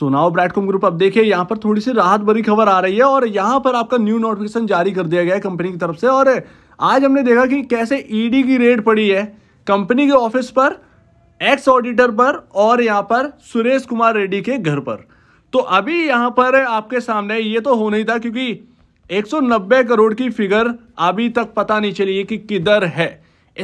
सोनाओ Brightcom group अब देखिए यहाँ पर थोड़ी सी राहत भरी खबर आ रही है और यहाँ पर आपका न्यू नोटिफिकेशन जारी कर दिया गया है कंपनी की तरफ से और आज हमने देखा कि कैसे ईडी e की रेड पड़ी है कंपनी के ऑफिस पर एक्स ऑडिटर पर और यहाँ पर सुरेश कुमार रेड्डी के घर पर तो अभी यहाँ पर आपके सामने ये तो हो नहीं था क्योंकि एक करोड़ की फिगर अभी तक पता नहीं चली है कि किधर है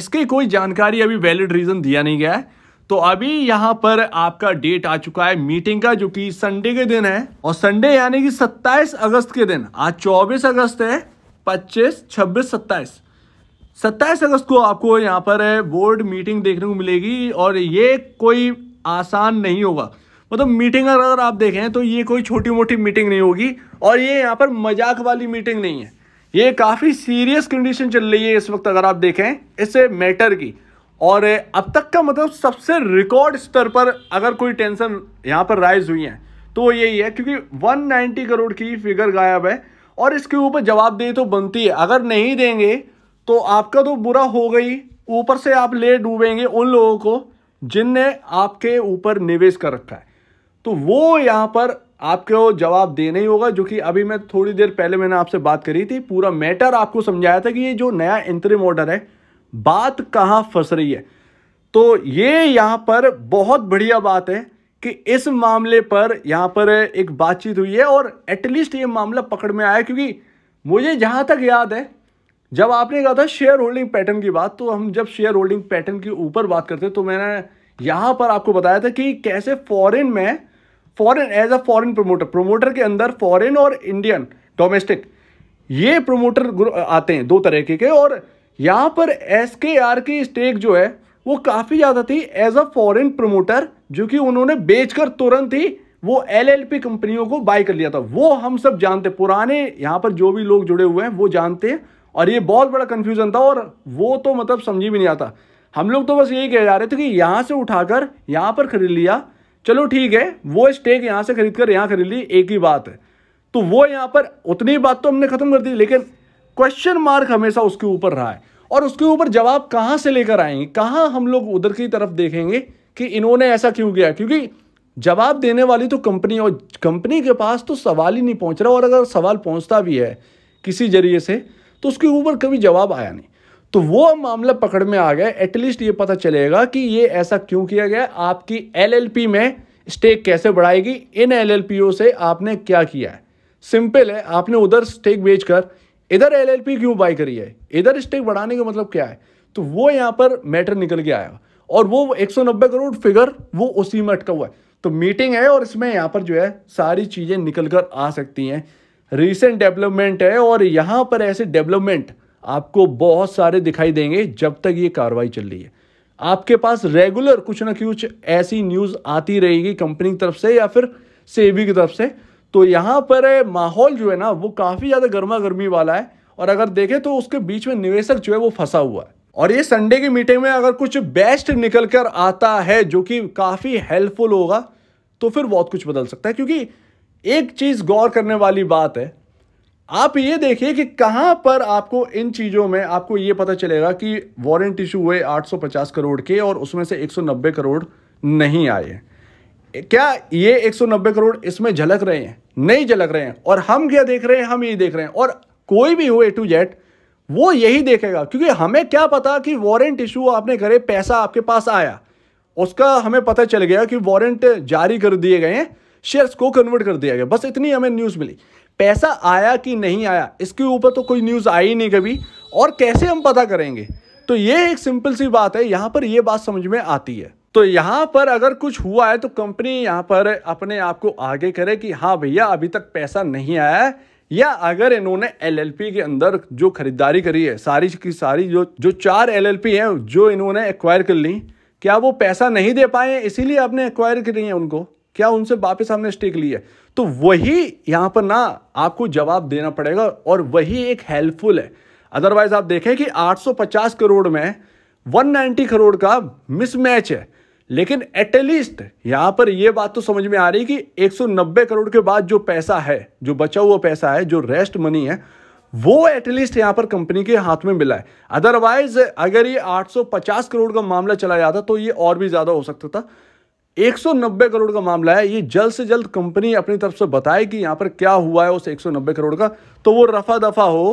इसकी कोई जानकारी अभी वैलिड रीज़न दिया नहीं गया है तो अभी यहाँ पर आपका डेट आ चुका है मीटिंग का जो कि संडे के दिन है और संडे यानी कि 27 अगस्त के दिन आज 24 अगस्त है 25, 26, 27 27 अगस्त को आपको यहाँ पर बोर्ड मीटिंग देखने को मिलेगी और ये कोई आसान नहीं होगा मतलब मीटिंग अगर आप देखें तो ये कोई छोटी मोटी मीटिंग नहीं होगी और ये यहाँ पर मजाक वाली मीटिंग नहीं है ये काफ़ी सीरियस कंडीशन चल रही है इस वक्त अगर आप देखें इस मैटर की और अब तक का मतलब सबसे रिकॉर्ड स्तर पर अगर कोई टेंशन यहाँ पर राइज हुई है तो वो यही है क्योंकि 190 करोड़ की फिगर गायब है और इसके ऊपर जवाबदेही तो बनती है अगर नहीं देंगे तो आपका तो बुरा हो गई ऊपर से आप ले डूबेंगे उन लोगों को जिनने आपके ऊपर निवेश कर रखा है तो वो यहाँ पर आपको जवाब देना ही होगा जो कि अभी मैं थोड़ी देर पहले मैंने आपसे बात करी थी पूरा मैटर आपको समझाया था कि ये जो नया इंतरिम ऑर्डर है बात कहाँ फंस रही है तो ये यहाँ पर बहुत बढ़िया बात है कि इस मामले पर यहाँ पर एक बातचीत हुई है और एटलीस्ट ये मामला पकड़ में आया क्योंकि मुझे जहाँ तक याद है जब आपने कहा था शेयर होल्डिंग पैटर्न की बात तो हम जब शेयर होल्डिंग पैटर्न के ऊपर बात करते तो मैंने यहाँ पर आपको बताया था कि कैसे फॉरेन में foreign as a foreign promoter promoter के अंदर फॉरेन और इंडियन डोमेस्टिक ये प्रोमोटर आते हैं दो तरीके के और यहाँ पर एस के आर की स्टेक जो है वो काफ़ी ज़्यादा थी एज अ फॉरेन प्रमोटर जो कि उन्होंने बेचकर तुरंत ही वो एलएलपी कंपनियों को बाय कर लिया था वो हम सब जानते पुराने यहाँ पर जो भी लोग जुड़े हुए हैं वो जानते हैं और ये बहुत बड़ा कन्फ्यूजन था और वो तो मतलब समझ भी नहीं आता हम लोग तो बस यही कह जा रहे थे कि यहाँ से उठाकर यहाँ पर खरीद लिया चलो ठीक है वो स्टेक यहाँ से खरीद कर यहाँ खरीद ली एक ही बात है तो वो यहाँ पर उतनी बात तो हमने खत्म कर दी लेकिन क्वेश्चन मार्क हमेशा उसके ऊपर रहा है और उसके ऊपर जवाब कहाँ से लेकर आएंगे कहाँ हम लोग उधर की तरफ देखेंगे कि इन्होंने ऐसा क्यों किया क्योंकि जवाब देने वाली तो कंपनी और कंपनी के पास तो सवाल ही नहीं पहुंच रहा और अगर सवाल पहुंचता भी है किसी जरिए से तो उसके ऊपर कभी जवाब आया नहीं तो वो मामला पकड़ में आ गया एटलीस्ट ये पता चलेगा कि ये ऐसा क्यों किया गया आपकी एलएलपी में स्टेक कैसे बढ़ाएगी इन एलएलपीओ से आपने क्या किया है सिंपल है आपने उधर स्टेक बेचकर इधर एल क्यों बाई करी है इधर स्टेक बढ़ाने का मतलब क्या है तो वो यहाँ पर मैटर निकल के आया और वो एक करोड़ फिगर वो उसी में अटका हुआ है तो मीटिंग है और इसमें यहाँ पर जो है सारी चीज़ें निकल कर आ सकती हैं रिसेंट डेवलपमेंट है और यहाँ पर ऐसे डेवलपमेंट आपको बहुत सारे दिखाई देंगे जब तक ये कार्रवाई चल रही है आपके पास रेगुलर कुछ ना कुछ ऐसी न्यूज़ आती रहेगी कंपनी की तरफ से या फिर सेबी की तरफ से तो यहाँ पर माहौल जो है ना वो काफ़ी ज़्यादा गर्मा गर्मी वाला है और अगर देखें तो उसके बीच में निवेशक जो है वो फंसा हुआ है और ये संडे की मीटिंग में अगर कुछ बेस्ट निकल कर आता है जो कि काफ़ी हेल्पफुल होगा तो फिर बहुत कुछ बदल सकता है क्योंकि एक चीज़ गौर करने वाली बात है आप ये देखिए कि कहाँ पर आपको इन चीज़ों में आपको ये पता चलेगा कि वारंट इशू हुए 850 करोड़ के और उसमें से 190 करोड़ नहीं आए क्या ये 190 करोड़ इसमें झलक रहे हैं नहीं झलक रहे हैं और हम क्या देख रहे हैं हम यही देख रहे हैं और कोई भी हो ए टू जेड वो यही देखेगा क्योंकि हमें क्या पता कि वारंट इशू आपने करे पैसा आपके पास आया उसका हमें पता चल गया कि वारंट जारी कर दिए गए हैं शेयर्स को कन्वर्ट कर दिया गया बस इतनी हमें न्यूज़ मिली पैसा आया कि नहीं आया इसके ऊपर तो कोई न्यूज़ आई नहीं कभी और कैसे हम पता करेंगे तो ये एक सिंपल सी बात है यहाँ पर यह बात समझ में आती है तो यहाँ पर अगर कुछ हुआ है तो कंपनी यहाँ पर अपने आप को आगे करे कि हाँ भैया अभी तक पैसा नहीं आया है या अगर इन्होंने एलएलपी के अंदर जो खरीदारी करी है सारी की सारी जो जो चार एलएलपी हैं जो इन्होंने एक्वायर कर ली क्या वो पैसा नहीं दे पाए इसीलिए आपने एक्वायर करी है उनको क्या उनसे वापस हमने स्टेक ली है तो वही यहाँ पर ना आपको जवाब देना पड़ेगा और वही एक हेल्पफुल है अदरवाइज आप देखें कि 850 करोड़ में 190 करोड़ का मिसमैच है लेकिन एटलीस्ट यहां पर यह बात तो समझ में आ रही कि 190 करोड़ के बाद जो पैसा है जो बचा हुआ पैसा है जो रेस्ट मनी है वो एटलीस्ट यहां पर कंपनी के हाथ में मिला है अदरवाइज अगर ये 850 करोड़ का मामला चला जाता तो ये और भी ज़्यादा हो सकता था 190 करोड़ का मामला है ये जल्द से जल्द कंपनी अपनी तरफ से बताए कि यहां पर क्या हुआ है उस 190 करोड़ का तो वो रफा दफा हो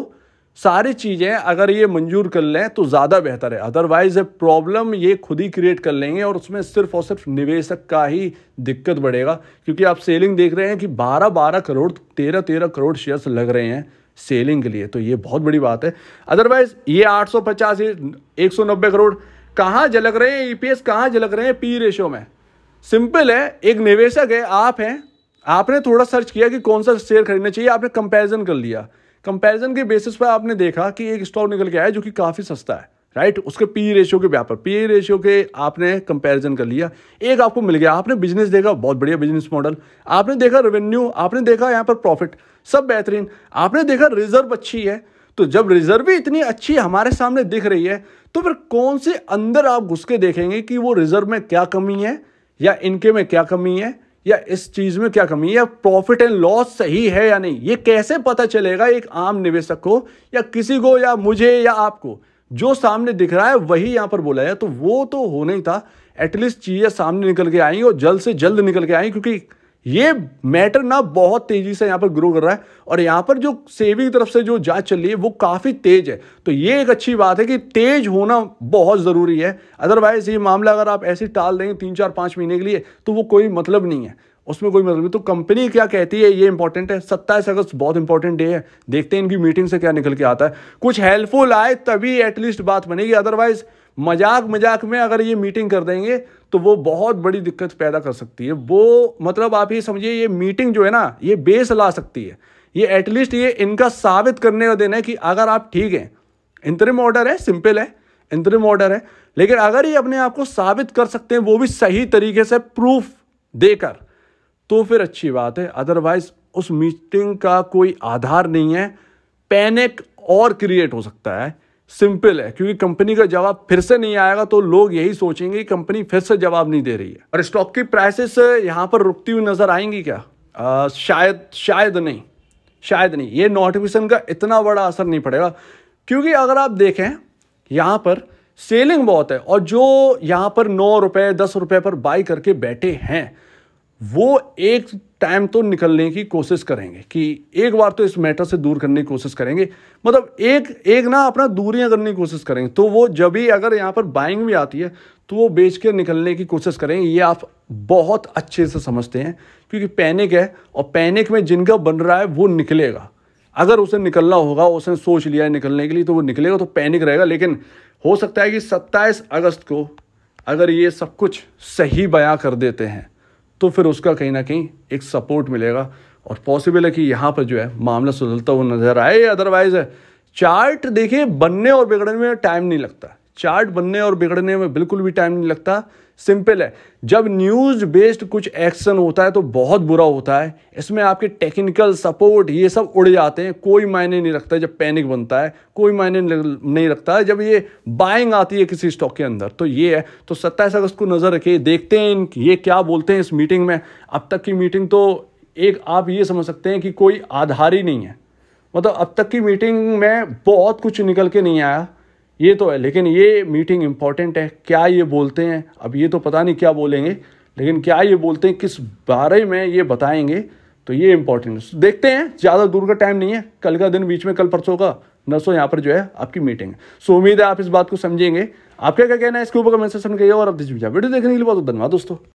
सारी चीज़ें अगर ये मंजूर कर लें तो ज़्यादा बेहतर है अदरवाइज़ प्रॉब्लम ये खुद ही क्रिएट कर लेंगे और उसमें सिर्फ और सिर्फ निवेशक का ही दिक्कत बढ़ेगा क्योंकि आप सेलिंग देख रहे हैं कि 12-12 करोड़ 13-13 करोड़ शेयर्स लग रहे हैं सेलिंग के लिए तो ये बहुत बड़ी बात है अदरवाइज़ ये आठ एक सौ करोड़ कहाँ झलक रहे हैं ई पी एस कहाँ झलक रहे हैं पी रेशो में सिंपल है एक निवेशक है आप हैं आपने थोड़ा सर्च किया कि कौन सा शेयर खरीदना चाहिए आपने कंपेरिजन कर लिया कंपैरिजन के बेसिस पर आपने देखा कि एक स्टॉक निकल के आया जो कि काफ़ी सस्ता है राइट right? उसके पी रेशियो e के व्यापार पी रेशियो e के आपने कंपैरिजन कर लिया एक आपको मिल गया आपने बिजनेस देखा बहुत बढ़िया बिजनेस मॉडल आपने देखा रेवेन्यू आपने देखा यहाँ पर प्रॉफिट सब बेहतरीन आपने देखा रिजर्व अच्छी है तो जब रिजर्व भी इतनी अच्छी हमारे सामने दिख रही है तो फिर कौन से अंदर आप घुस के देखेंगे कि वो रिजर्व में क्या कमी है या इनके में क्या कमी है या इस चीज में क्या कमी है प्रॉफिट एंड लॉस सही है या नहीं ये कैसे पता चलेगा एक आम निवेशक को या किसी को या मुझे या आपको जो सामने दिख रहा है वही यहाँ पर बोला है तो वो तो होना ही था एटलीस्ट चीज़ें सामने निकल के आई और जल्द से जल्द निकल के आई क्योंकि ये मैटर ना बहुत तेजी से यहाँ पर ग्रो कर रहा है और यहाँ पर जो सेविंग की तरफ से जो जांच चल रही है वो काफ़ी तेज है तो ये एक अच्छी बात है कि तेज होना बहुत ज़रूरी है अदरवाइज ये मामला अगर आप ऐसे टाल देंगे तीन चार पाँच महीने के लिए तो वो कोई मतलब नहीं है उसमें कोई मतलब नहीं तो कंपनी क्या कहती है ये इंपॉर्टेंट है सत्ताईस अगस्त बहुत इंपॉर्टेंट डे है देखते हैं इनकी मीटिंग से क्या निकल के आता है कुछ हेल्पफुल आए तभी एटलीस्ट बात बनेगी अदरवाइज़ मजाक मजाक में अगर ये मीटिंग कर देंगे तो वो बहुत बड़ी दिक्कत पैदा कर सकती है वो मतलब आप ये समझिए ये मीटिंग जो है ना ये बेस ला सकती है ये एटलीस्ट ये इनका साबित करने का दिन है कि अगर आप ठीक हैं इंतरिम ऑर्डर है सिंपल है इंतरिम ऑर्डर है लेकिन अगर ये अपने आप को साबित कर सकते हैं वो भी सही तरीके से प्रूफ देकर तो फिर अच्छी बात है अदरवाइज उस मीटिंग का कोई आधार नहीं है पैनिक और क्रिएट हो सकता है सिंपल है क्योंकि कंपनी का जवाब फिर से नहीं आएगा तो लोग यही सोचेंगे कंपनी फिर से जवाब नहीं दे रही है और स्टॉक की प्राइसेस यहाँ पर रुकती हुई नजर आएंगी क्या आ, शायद शायद नहीं शायद नहीं ये नोटिफिकेशन का इतना बड़ा असर नहीं पड़ेगा क्योंकि अगर आप देखें यहाँ पर सेलिंग बहुत है और जो यहाँ पर नौ रुपये दस रुपये पर बाई करके बैठे हैं वो एक टाइम तो निकलने की कोशिश करेंगे कि एक बार तो इस मैटर से दूर करने की कोशिश करेंगे मतलब एक एक ना अपना दूरियां करने की कोशिश करेंगे तो वो जब भी अगर यहाँ पर बाइंग भी आती है तो वो बेच कर निकलने की कोशिश करेंगे ये आप बहुत अच्छे से समझते हैं क्योंकि पैनिक है और पैनिक में जिनका बन रहा है वो निकलेगा अगर उसे निकलना होगा उसने सोच लिया है निकलने के लिए तो वो निकलेगा तो पैनिक रहेगा लेकिन हो सकता है कि सत्ताईस अगस्त को अगर ये सब कुछ सही बयां कर देते हैं तो फिर उसका कहीं ना कहीं एक सपोर्ट मिलेगा और पॉसिबल है कि यहाँ पर जो है मामला सुधरता हुआ नजर आए या अदरवाइज है चार्ट देखिए बनने और बिगड़ने में टाइम नहीं लगता चार्ट बनने और बिगड़ने में बिल्कुल भी टाइम नहीं लगता सिंपल है जब न्यूज़ बेस्ड कुछ एक्शन होता है तो बहुत बुरा होता है इसमें आपके टेक्निकल सपोर्ट ये सब उड़ जाते हैं कोई मायने नहीं रखता है जब पैनिक बनता है कोई मायने नहीं रखता है जब ये बाइंग आती है किसी स्टॉक के अंदर तो ये है तो सत्ताईस अगस्त को नज़र रखिए देखते हैं ये क्या बोलते हैं इस मीटिंग में अब तक की मीटिंग तो एक आप ये समझ सकते हैं कि कोई आधार ही नहीं है मतलब अब तक की मीटिंग में बहुत कुछ निकल के नहीं आया ये तो है लेकिन ये मीटिंग इम्पॉर्टेंट है क्या ये बोलते हैं अब ये तो पता नहीं क्या बोलेंगे लेकिन क्या ये बोलते हैं किस बारे में ये बताएंगे तो ये इम्पोर्टेंट है देखते हैं ज़्यादा दूर का टाइम नहीं है कल का दिन बीच में कल परसों का नर्सों यहाँ पर जो है आपकी मीटिंग है सो उम्मीद है आप इस बात को समझेंगे आपका क्या कहना है इसके ऊपर कमेंट सेक्शन में कहिए और अब दिस वीडियो देखने के लिए बहुत धन्यवाद दोस्तों